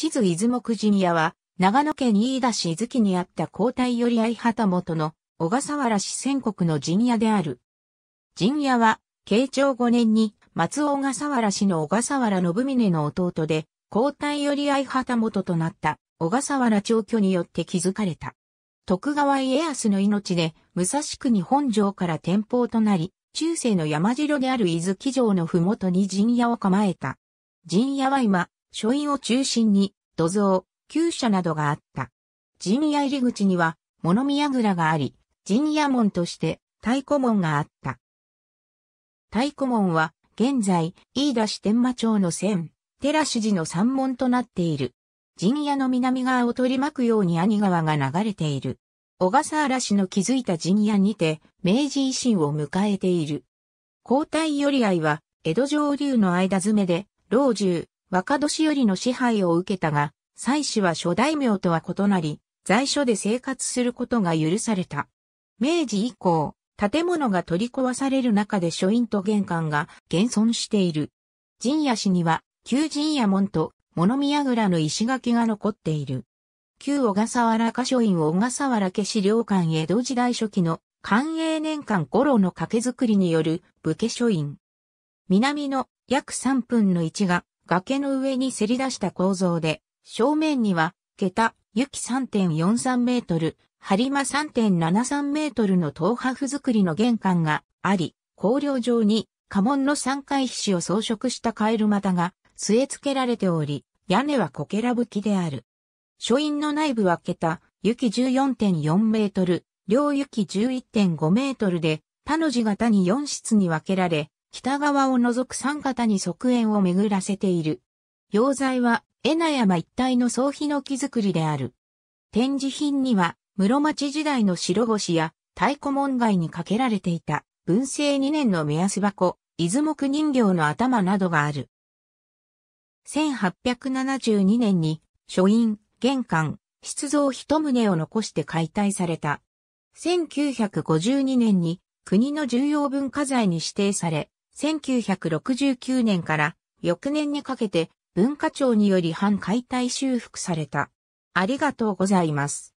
地図出雲国ニアは、長野県飯田市伊豆にあった皇太より相旗元の小笠原市川国の陣屋である。陣屋は、慶長5年に松尾小笠原氏の小笠原信峰の弟で、皇太より相旗元となった小笠原長居によって築かれた。徳川家康の命で武蔵国本城から天保となり、中世の山城である伊豆城の麓に陣屋を構えた。陣屋は今、書院を中心に土蔵、厩舎などがあった。陣屋入り口には、物見櫓があり、陣屋門として太鼓門があった。太鼓門は、現在、飯田市天満町の線、寺主寺の山門となっている。陣屋の南側を取り巻くように兄川が流れている。小笠原氏の築いた陣屋にて、明治維新を迎えている。交代寄り合いは、江戸上流の間詰めで、老中、若年寄りの支配を受けたが、妻子は諸大名とは異なり、在所で生活することが許された。明治以降、建物が取り壊される中で書院と玄関が現存している。陣屋市には、旧陣屋門と物宮倉の石垣が残っている。旧小笠原家書院小笠原家資料館江戸時代初期の寛永年間頃の掛け作りによる武家書院。南の約3分の1が崖の上にせり出した構造で、正面には、下駄、雪3.43メートル、張間3.73メートルの東波造りの玄関があり、高梁上に家紋の三回菱を装飾したカエル股が据え付けられており、屋根はこけらぶきである。書院の内部は桁、雪14.4メートル、両雪11.5メートルで、他の字型に4室に分けられ、北側を除く三方に側縁を巡らせている。溶剤は、江名山一帯の総ヒノキ作りである。展示品には、室町時代の白星や太鼓門外にかけられていた文政二年の目安箱、出雲区人形の頭などがある。1872年に書院、玄関、出像一棟を残して解体された。1952年に国の重要文化財に指定され、1969年から翌年にかけて文化庁により反解体修復された。ありがとうございます。